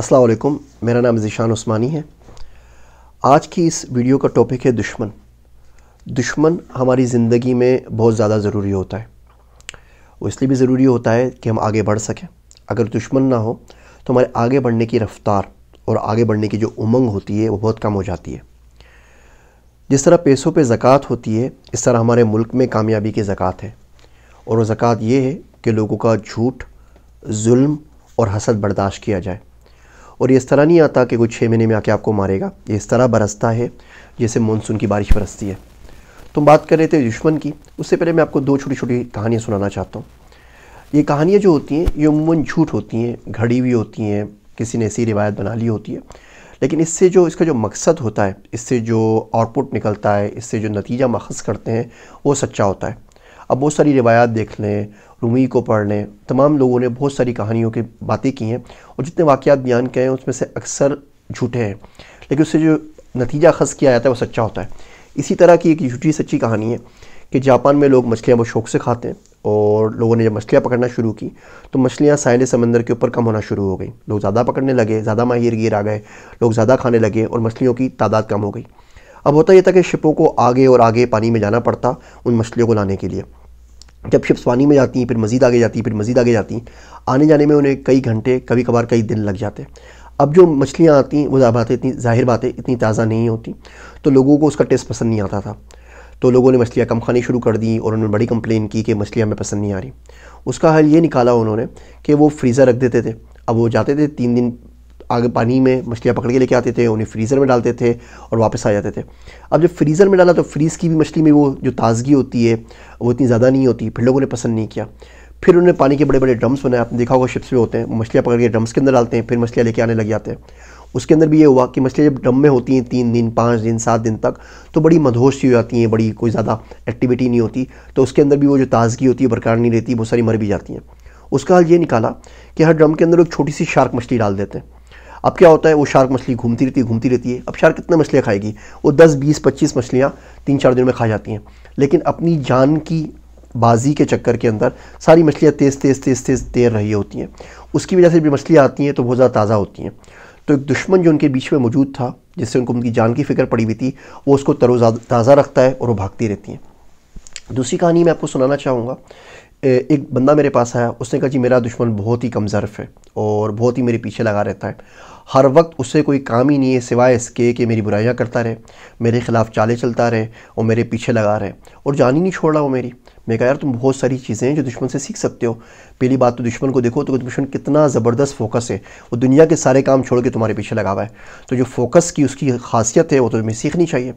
असलकुम मेरा नाम ज़ीशान उस्मानी है आज की इस वीडियो का टॉपिक है दुश्मन दुश्मन हमारी ज़िंदगी में बहुत ज़्यादा ज़रूरी होता है वो इसलिए भी ज़रूरी होता है कि हम आगे बढ़ सकें अगर दुश्मन ना हो तो हमारे आगे बढ़ने की रफ़्तार और आगे बढ़ने की जो उमंग होती है वो बहुत कम हो जाती है जिस तरह पैसों पे ज़क़़त होती है इस तरह हमारे मुल्क में कामयाबी की ज़क़़त है और वो ज़क़़त ये है कि लोगों का झूठ म और हसद बर्दाश्त किया जाए और ये इस तरह नहीं आता कि कोई छः महीने में आके आपको मारेगा ये इस तरह बरसता है जैसे मानसून की बारिश बरसती है तो बात कर रहे थे दुश्मन की उससे पहले मैं आपको दो छोटी छोटी कहानियाँ सुनाना चाहता हूँ ये कहानियाँ जो होती हैं ये उमूमन झूठ होती हैं घड़ी हुई होती हैं किसी ने ऐसी रिवायत बना ली होती है लेकिन इससे जो इसका जो मकसद होता है इससे जो आउटपुट निकलता है इससे जो नतीजा मखज़ करते हैं वो सच्चा होता है अब बहुत सारी रिवायात देख लें रूमी को पढ़ लें तमाम लोगों ने बहुत सारी कहानियों की बातें की हैं और जितने वाक़ात बयान किए हैं उसमें से अक्सर झूठे हैं लेकिन उससे जो नतीजा खस किया जाता है वो सच्चा होता है इसी तरह की एक झूठी सच्ची कहानी है कि जापान में लोग मछलियाँ बहुत शौक से खाते हैं और लोगों ने जब मछलियाँ पकड़ना शुरू की तो मछलियाँ साहिल समंदर के ऊपर कम होना शुरू हो गई लोग ज़्यादा पकड़ने लगे ज़्यादा माहिर गिर आ गए लोग ज़्यादा खाने लगे और मछलियों की तादाद कम हो गई अब होता यह था कि शिपों को आगे और आगे पानी में जाना पड़ता उन मछलियों को लाने के लिए जब शिप्स पानी में जाती हैं फिर मज़ीद आगे जाती हैं फिर मज़ीद आगे जाती हैं आने जाने में उन्हें कई घंटे कभी कभार कई दिन लग जाते अब जो मछलियाँ आती हैं वो बातें इतनी ज़ाहिर बातें इतनी ताज़ा नहीं होती तो लोगों को उसका टेस्ट पसंद नहीं आता था तो लोगों ने मछलियाँ कम खानी शुरू कर दी और उन्होंने बड़ी कंप्लेन की कि मछलियाँ हमें पसंद नहीं आ रही उसका हल ये निकाला उन्होंने कि वो फ्रीज़र रख देते थे अब वो जाते थे तीन दिन आगे पानी में मछलियाँ पकड़ के लेके आते थे उन्हें फ्रीज़र में डालते थे और वापस आ जाते थे अब जब फ्रीज़र में डाला तो फ्रीज़ की भी मछली में वो जो ताज़गी होती है वो इतनी ज़्यादा नहीं होती फिर लोगों ने पसंद नहीं किया फिर उन्होंने पानी के बड़े बड़े ड्रम्स बनाए आपने देखा होगा शिप्स में होते हैं मछलियाँ पकड़ के ड्रम्स के अंदर डालते हैं फिर मछलियाँ लेके आने लग जाते हैं उसके अंदर भी ये हुआ कि मछलियाँ जब ड्रम में होती हैं तीन दिन पाँच दिन सात दिन तक तो बड़ी मधोश सी हो जाती हैं बड़ी कोई ज़्यादा एक्टिविटी नहीं होती तो उसके अंदर भी वो जो ताज़गी होती है बरकरार नहीं रहती बहुत सारी मर भी जाती हैं उसका हाल ये निकाला कि हर ड्रम के अंदर एक छोटी सी शार्क मछली डाल देते हैं अब क्या होता है वो शार्क मछली घूमती रहती है घूमती रहती है अब शार्क कितने मछलियाँ खाएगी वो दस बीस पच्चीस मछलियाँ तीन चार दिनों में खा जाती हैं लेकिन अपनी जान की बाजी के चक्कर के अंदर सारी मछलियाँ तेज़ तेज़ तेज़ तेज़ तैर रही होती हैं उसकी वजह से भी मछलियाँ आती हैं तो बहुत ज़्यादा ताज़ा होती हैं तो एक दुश्मन जो उनके बीच में मौजूद था जिससे उनको उनकी जान की फिक्र पड़ी हुई थी वो उसको तरोज़ ताज़ा रखता है और वो भागती रहती हैं दूसरी कहानी मैं आपको सुनाना चाहूँगा एक बंदा मेरे पास आया उसने कहा जी मेरा दुश्मन बहुत ही कमज़र्फ़ है और बहुत ही मेरे पीछे लगा रहता है हर वक्त उससे कोई काम ही नहीं है सिवाय इसके कि मेरी बुराइयाँ करता रहे मेरे ख़िलाफ़ चाले चलता रहे और मेरे पीछे लगा रहे और जान ही नहीं छोड़ रहा वो मेरी मैं कहा यार तुम बहुत सारी चीज़ें हैं जो दुश्मन से सीख सकते हो पहली बात तो दुश्मन को देखो तो दुश्मन कितना ज़बरदस्त फोकस है वो दुनिया के सारे काम छोड़ के तुम्हारे पीछे लगा हुआ है तो जो फोकस की उसकी खासियत है वो तो तुम्हें सीखनी चाहिए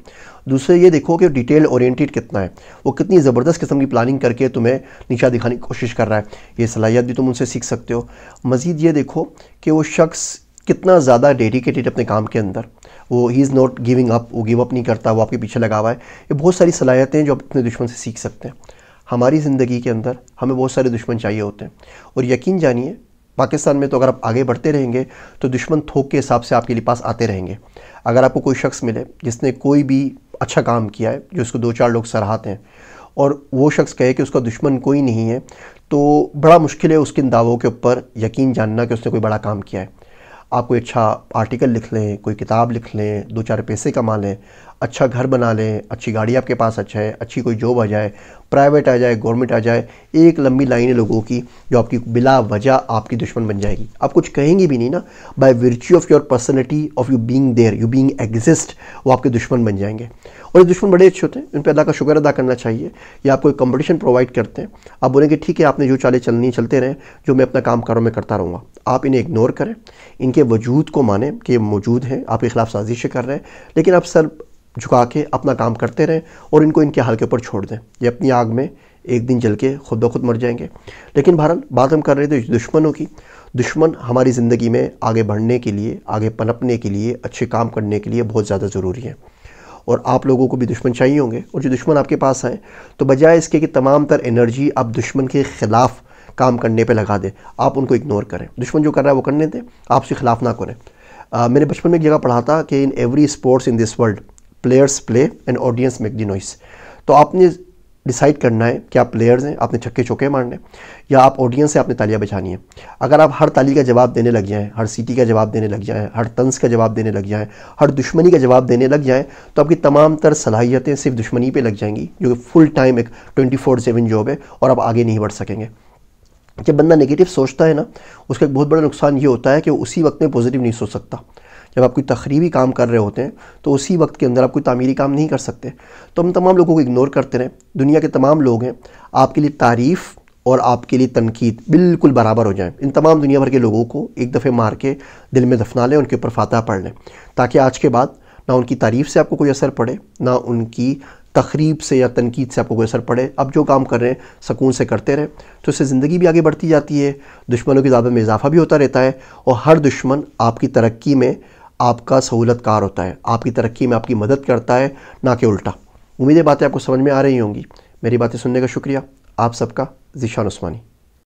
दूसरे ये देखो कि डिटेल ओरिएंटेड कितना है वो कितनी ज़बरदस्त किस्म की प्लानिंग करके तुम्हें नीचा दिखाने की कोशिश कर रहा है ये सलाहियत भी तुम उनसे सीख सकते हो मज़ीद ये देखो कि वो शख्स कितना ज़्यादा डेडिकेटेड अपने काम के अंदर वो ही इज़ नॉट गिविंग अप वो गिव अप नहीं करता वो आपके पीछे लगा हुआ है ये बहुत सारी सलाहियतें जो आप अपने दुश्मन से सीख सकते हैं हमारी ज़िंदगी के अंदर हमें बहुत सारे दुश्मन चाहिए होते हैं और यकीन जानिए पाकिस्तान में तो अगर आप आगे बढ़ते रहेंगे तो दुश्मन थोक के हिसाब से आपके लिए पास आते रहेंगे अगर आपको कोई शख्स मिले जिसने कोई भी अच्छा काम किया है जो उसको दो चार लोग सराहते हैं और वो शख्स कहे कि उसका दुश्मन कोई नहीं है तो बड़ा मुश्किल है उसके इन दावों के ऊपर यकीन जानना कि उसने कोई बड़ा काम किया है आप कोई अच्छा आर्टिकल लिख लें कोई किताब लिख लें दो चार पैसे कमा लें अच्छा घर बना लें अच्छी गाड़ी आपके पास अच्छा है अच्छी कोई जॉब आ जाए प्राइवेट आ जाए गवर्नमेंट आ जाए एक लंबी लाइन है लोगों की जो आपकी बिला वजह आपकी दुश्मन बन जाएगी आप कुछ कहेंगे भी नहीं ना by virtue of your personality of you being there you being exist वो आपके दुश्मन बन जाएंगे और ये दुश्मन बड़े अच्छे होते हैं उन पर अल्लाह का शुक्र अदा करना चाहिए या आपको एक कंपटीशन प्रोवाइड करते हैं आप बोलेंगे ठीक है आपने जो चाले चलनी चलते रहें जो मैं अपना काम करो मैं करता रहूँगा आप इन्हें इग्नोर करें इनके वजूद को माने कि ये मौजूद हैं आपके खिलाफ साजिशें कर रहे हैं लेकिन आप सर झुका के अपना काम करते रहें और इनको इनके हाल के ऊपर छोड़ दें ये अपनी आग में एक दिन जल के खुद ब खुद मर जाएंगे लेकिन भारत बात हम कर रहे थे दुश्मनों की दुश्मन हमारी ज़िंदगी में आगे बढ़ने के लिए आगे पनपने के लिए अच्छे काम करने के लिए बहुत ज़्यादा ज़रूरी है और आप लोगों को भी दुश्मन चाहिए होंगे और जो दुश्मन आपके पास आए तो बजाय इसके कि तमाम तर एनर्जी आप दुश्मन के ख़िलाफ़ काम करने पे लगा दें आप उनको इग्नोर करें दुश्मन जो कर रहा है वो करने दें आप उसके ख़िलाफ़ ना करें आ, मैंने बचपन में एक जगह पढ़ा था कि in every sports in this world players play and audience make the noise तो आपने डिसाइड करना है कि आप प्लेयर्स हैं आपने छक्के चौके मारने या आप ऑडियंस हैं आपने तालियां बचानी है अगर आप हर ताली का जवाब देने लग जाएँ हर सीटी का जवाब देने लग जाएँ हर तंस का जवाब देने लग जाएँ हर दुश्मनी का जवाब देने लग जाएँ तो आपकी तमाम तर सलाहियतें सिर्फ दुश्मनी पर लग जाएंगी जो कि फुल टाइम एक ट्वेंटी फोर सेवन जॉब है और आप आगे नहीं बढ़ सकेंगे जब बंदा नेगेटिव सोचता है ना उसका एक बहुत बड़ा नुकसान ये होता है कि उसी वक्त में पॉजिटिव नहीं सोच सकता जब आप कोई तखरीबी काम कर रहे होते हैं तो उसी वक्त के अंदर आप कोई तमीरी काम नहीं कर सकते तो हम तमाम लोगों को इग्नोर करते रहें दुनिया के तमाम लोग हैं आपके लिए तारीफ़ और आपके लिए तनकीद बिल्कुल बराबर हो जाए इन तमाम दुनिया भर के लोगों को एक दफ़े मार के दिल में दफना लें उनके ऊपर फातह पढ़ लें ताकि आज के बाद ना उनकी तारीफ़ से आपको कोई असर पड़े ना उनकी तकरीब से या तनकीद से आपको कोई असर पड़े अब जो काम कर रहे हैं सकून से करते रहें तो इससे ज़िंदगी भी आगे बढ़ती जाती है दुश्मनों की ज़्यादा में इजाफा भी होता रहता है और हर दुश्मन आपकी तरक्की में आपका सहूलत कार होता है आपकी तरक्की में आपकी मदद करता है ना कि उल्टा उम्मीदें बातें आपको समझ में आ रही होंगी मेरी बातें सुनने का शुक्रिया आप सबका जिशान उस्मानी